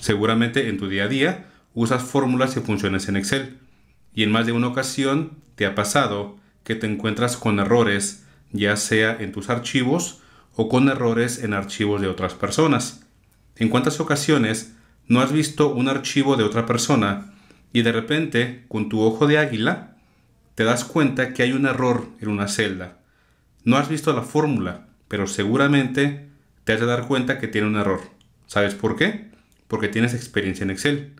Seguramente en tu día a día usas fórmulas y funciones en Excel, y en más de una ocasión te ha pasado que te encuentras con errores, ya sea en tus archivos o con errores en archivos de otras personas. ¿En cuántas ocasiones no has visto un archivo de otra persona y de repente, con tu ojo de águila, te das cuenta que hay un error en una celda? No has visto la fórmula, pero seguramente te has de dar cuenta que tiene un error. ¿Sabes por qué? porque tienes experiencia en Excel.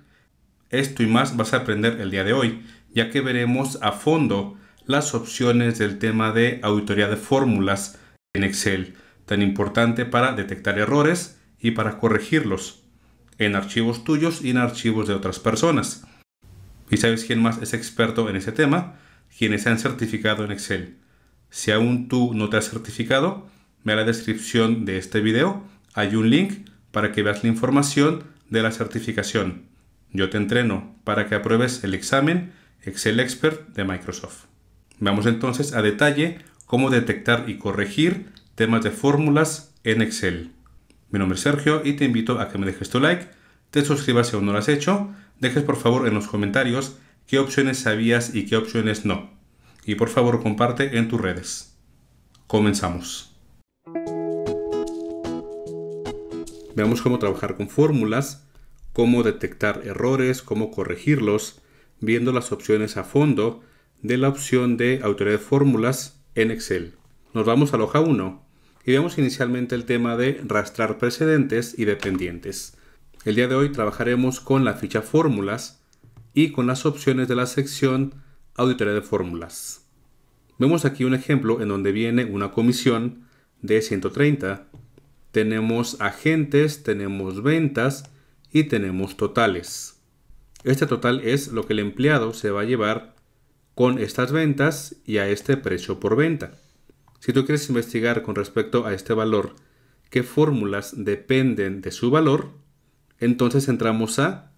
Esto y más vas a aprender el día de hoy, ya que veremos a fondo las opciones del tema de auditoría de fórmulas en Excel, tan importante para detectar errores y para corregirlos en archivos tuyos y en archivos de otras personas. ¿Y sabes quién más es experto en ese tema? Quienes se han certificado en Excel. Si aún tú no te has certificado, ve a la descripción de este video, hay un link para que veas la información de la certificación. Yo te entreno para que apruebes el examen Excel Expert de Microsoft. Vamos entonces a detalle cómo detectar y corregir temas de fórmulas en Excel. Mi nombre es Sergio y te invito a que me dejes tu like, te suscribas si aún no lo has hecho, dejes por favor en los comentarios qué opciones sabías y qué opciones no. Y por favor comparte en tus redes. Comenzamos. Veamos cómo trabajar con fórmulas cómo detectar errores, cómo corregirlos, viendo las opciones a fondo de la opción de auditoría de fórmulas en Excel. Nos vamos a la hoja 1 y vemos inicialmente el tema de rastrar precedentes y dependientes. El día de hoy trabajaremos con la ficha fórmulas y con las opciones de la sección auditoría de fórmulas. Vemos aquí un ejemplo en donde viene una comisión de 130. Tenemos agentes, tenemos ventas y tenemos totales. Este total es lo que el empleado se va a llevar con estas ventas y a este precio por venta. Si tú quieres investigar con respecto a este valor, qué fórmulas dependen de su valor, entonces entramos a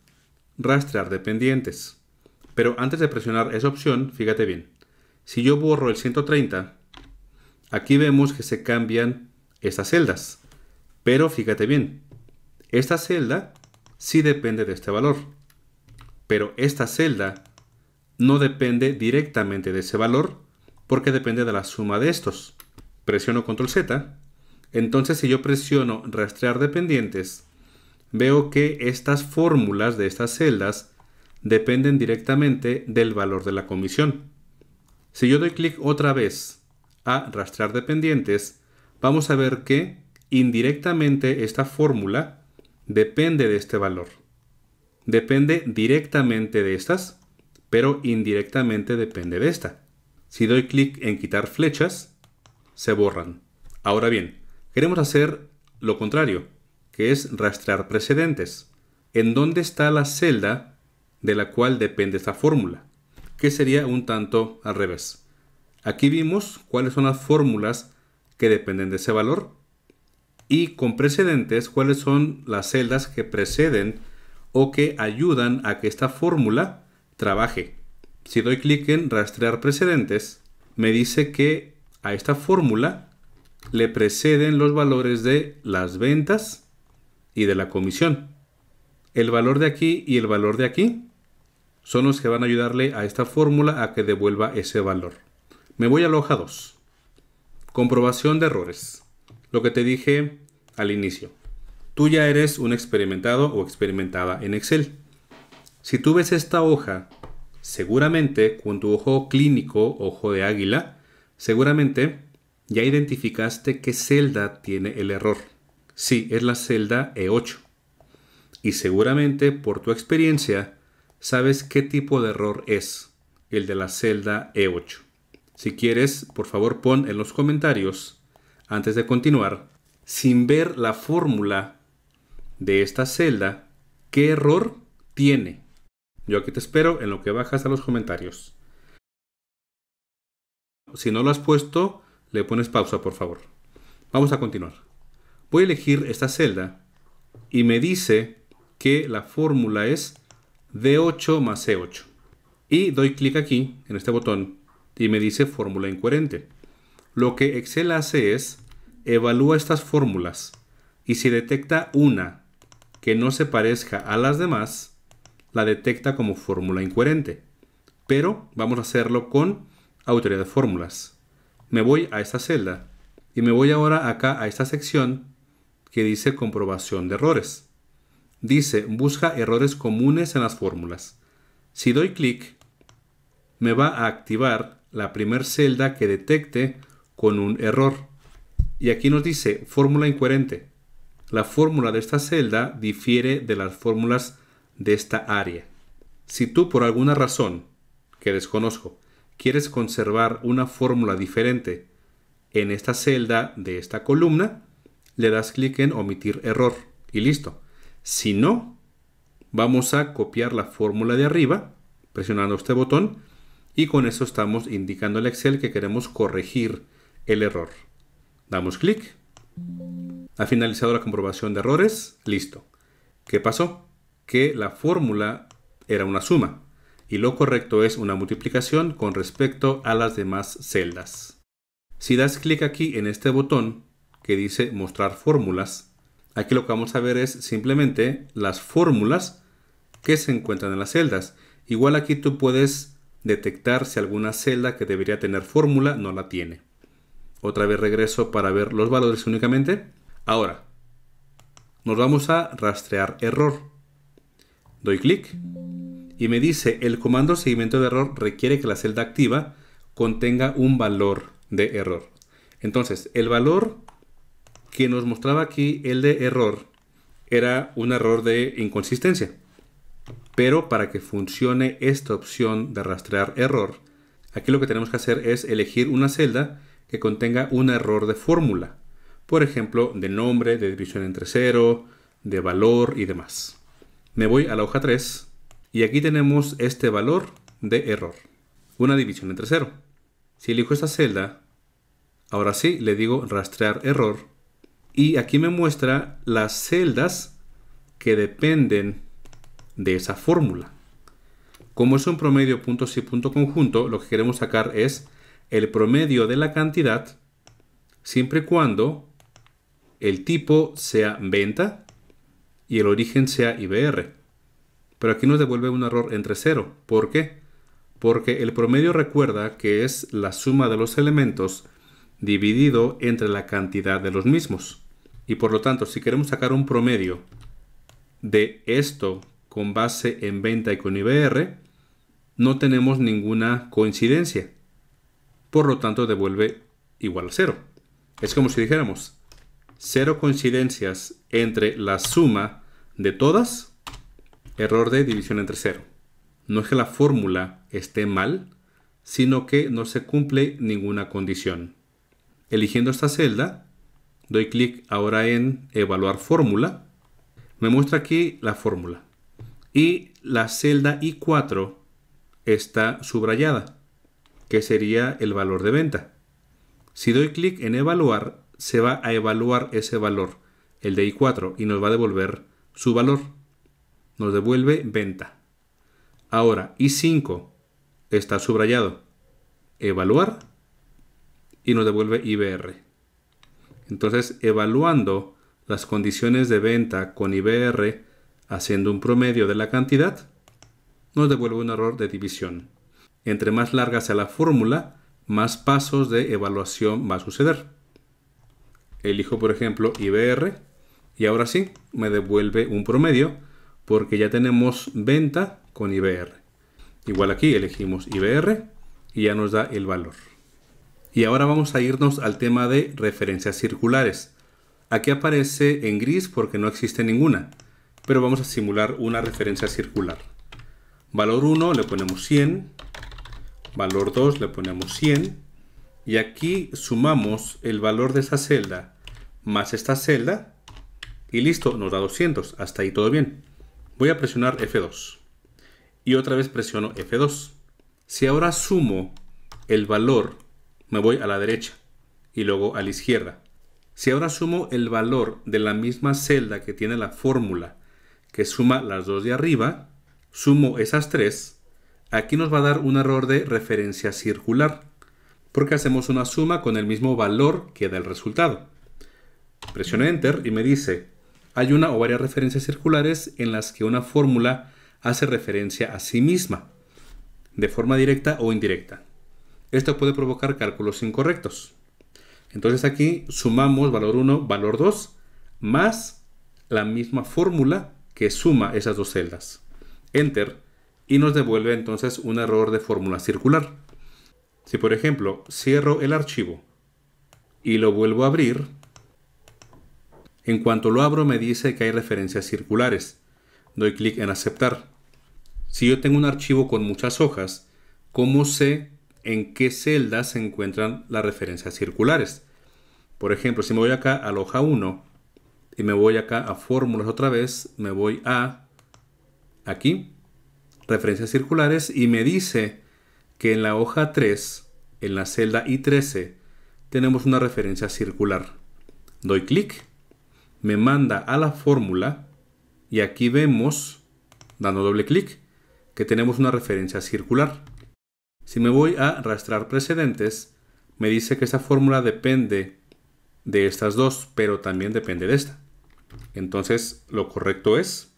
rastrear dependientes. Pero antes de presionar esa opción, fíjate bien, si yo borro el 130, aquí vemos que se cambian estas celdas. Pero fíjate bien, esta celda sí depende de este valor, pero esta celda no depende directamente de ese valor porque depende de la suma de estos. Presiono control Z, entonces si yo presiono rastrear dependientes, veo que estas fórmulas de estas celdas dependen directamente del valor de la comisión. Si yo doy clic otra vez a rastrear dependientes, vamos a ver que indirectamente esta fórmula depende de este valor. Depende directamente de estas, pero indirectamente depende de esta. Si doy clic en quitar flechas, se borran. Ahora bien, queremos hacer lo contrario, que es rastrear precedentes. ¿En dónde está la celda de la cual depende esta fórmula? Que sería un tanto al revés. Aquí vimos cuáles son las fórmulas que dependen de ese valor y con precedentes cuáles son las celdas que preceden o que ayudan a que esta fórmula trabaje. Si doy clic en rastrear precedentes, me dice que a esta fórmula le preceden los valores de las ventas y de la comisión. El valor de aquí y el valor de aquí son los que van a ayudarle a esta fórmula a que devuelva ese valor. Me voy a la hoja 2. Comprobación de errores. Lo que te dije al inicio. Tú ya eres un experimentado o experimentada en Excel. Si tú ves esta hoja, seguramente con tu ojo clínico, ojo de águila, seguramente ya identificaste qué celda tiene el error. Sí, es la celda E8. Y seguramente por tu experiencia sabes qué tipo de error es, el de la celda E8. Si quieres, por favor pon en los comentarios, antes de continuar, sin ver la fórmula de esta celda, ¿qué error tiene? Yo aquí te espero en lo que bajas a los comentarios. Si no lo has puesto, le pones pausa, por favor. Vamos a continuar. Voy a elegir esta celda y me dice que la fórmula es D8 más C8. Y doy clic aquí, en este botón, y me dice fórmula incoherente. Lo que Excel hace es evalúa estas fórmulas y si detecta una que no se parezca a las demás, la detecta como fórmula incoherente. Pero vamos a hacerlo con autoridad de fórmulas. Me voy a esta celda y me voy ahora acá a esta sección que dice comprobación de errores. Dice busca errores comunes en las fórmulas. Si doy clic, me va a activar la primer celda que detecte con un error. Y aquí nos dice fórmula incoherente. La fórmula de esta celda difiere de las fórmulas de esta área. Si tú por alguna razón, que desconozco, quieres conservar una fórmula diferente en esta celda de esta columna, le das clic en omitir error y listo. Si no, vamos a copiar la fórmula de arriba presionando este botón y con eso estamos indicando al Excel que queremos corregir el error. Damos clic. Ha finalizado la comprobación de errores. Listo. ¿Qué pasó? Que la fórmula era una suma y lo correcto es una multiplicación con respecto a las demás celdas. Si das clic aquí en este botón que dice mostrar fórmulas, aquí lo que vamos a ver es simplemente las fórmulas que se encuentran en las celdas. Igual aquí tú puedes detectar si alguna celda que debería tener fórmula no la tiene. Otra vez regreso para ver los valores únicamente. Ahora, nos vamos a rastrear error. Doy clic y me dice el comando seguimiento de error requiere que la celda activa contenga un valor de error. Entonces, el valor que nos mostraba aquí, el de error, era un error de inconsistencia. Pero para que funcione esta opción de rastrear error, aquí lo que tenemos que hacer es elegir una celda que contenga un error de fórmula, por ejemplo, de nombre, de división entre cero, de valor y demás. Me voy a la hoja 3 y aquí tenemos este valor de error, una división entre cero. Si elijo esta celda, ahora sí le digo rastrear error y aquí me muestra las celdas que dependen de esa fórmula. Como es un promedio punto y punto conjunto, lo que queremos sacar es el promedio de la cantidad siempre y cuando el tipo sea venta y el origen sea IBR. Pero aquí nos devuelve un error entre cero. ¿Por qué? Porque el promedio recuerda que es la suma de los elementos dividido entre la cantidad de los mismos. Y por lo tanto, si queremos sacar un promedio de esto con base en venta y con IBR, no tenemos ninguna coincidencia por lo tanto devuelve igual a cero. Es como si dijéramos, cero coincidencias entre la suma de todas, error de división entre cero. No es que la fórmula esté mal, sino que no se cumple ninguna condición. Eligiendo esta celda, doy clic ahora en evaluar fórmula, me muestra aquí la fórmula y la celda I4 está subrayada que sería el valor de venta. Si doy clic en evaluar, se va a evaluar ese valor, el de I4, y nos va a devolver su valor. Nos devuelve venta. Ahora, I5 está subrayado. Evaluar y nos devuelve IBR. Entonces, evaluando las condiciones de venta con IBR, haciendo un promedio de la cantidad, nos devuelve un error de división. Entre más larga sea la fórmula, más pasos de evaluación va a suceder. Elijo, por ejemplo, IBR y ahora sí me devuelve un promedio porque ya tenemos venta con IBR. Igual aquí elegimos IBR y ya nos da el valor. Y ahora vamos a irnos al tema de referencias circulares. Aquí aparece en gris porque no existe ninguna, pero vamos a simular una referencia circular. Valor 1 le ponemos 100, valor 2, le ponemos 100 y aquí sumamos el valor de esa celda más esta celda y listo, nos da 200. Hasta ahí todo bien. Voy a presionar F2 y otra vez presiono F2. Si ahora sumo el valor, me voy a la derecha y luego a la izquierda. Si ahora sumo el valor de la misma celda que tiene la fórmula que suma las dos de arriba, sumo esas tres Aquí nos va a dar un error de referencia circular, porque hacemos una suma con el mismo valor que da el resultado. Presiono Enter y me dice, hay una o varias referencias circulares en las que una fórmula hace referencia a sí misma, de forma directa o indirecta. Esto puede provocar cálculos incorrectos. Entonces aquí sumamos valor 1, valor 2, más la misma fórmula que suma esas dos celdas. Enter y nos devuelve entonces un error de fórmula circular. Si por ejemplo cierro el archivo y lo vuelvo a abrir, en cuanto lo abro me dice que hay referencias circulares. Doy clic en aceptar. Si yo tengo un archivo con muchas hojas, ¿cómo sé en qué celdas se encuentran las referencias circulares? Por ejemplo, si me voy acá a la hoja 1 y me voy acá a fórmulas otra vez, me voy a aquí referencias circulares y me dice que en la hoja 3, en la celda I13, tenemos una referencia circular. Doy clic, me manda a la fórmula y aquí vemos, dando doble clic, que tenemos una referencia circular. Si me voy a arrastrar precedentes, me dice que esta fórmula depende de estas dos, pero también depende de esta. Entonces, lo correcto es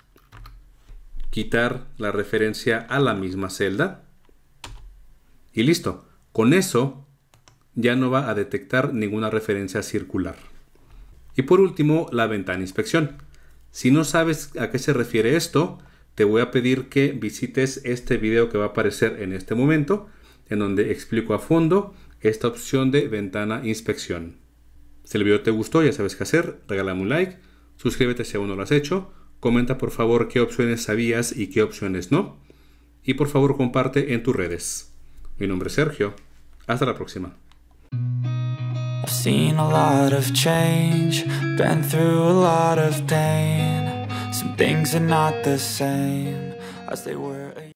quitar la referencia a la misma celda. Y listo. Con eso ya no va a detectar ninguna referencia circular. Y por último, la ventana inspección. Si no sabes a qué se refiere esto, te voy a pedir que visites este video que va a aparecer en este momento, en donde explico a fondo esta opción de ventana inspección. Si el video te gustó, ya sabes qué hacer, regálame un like, suscríbete si aún no lo has hecho, Comenta por favor qué opciones sabías y qué opciones no. Y por favor comparte en tus redes. Mi nombre es Sergio. Hasta la próxima.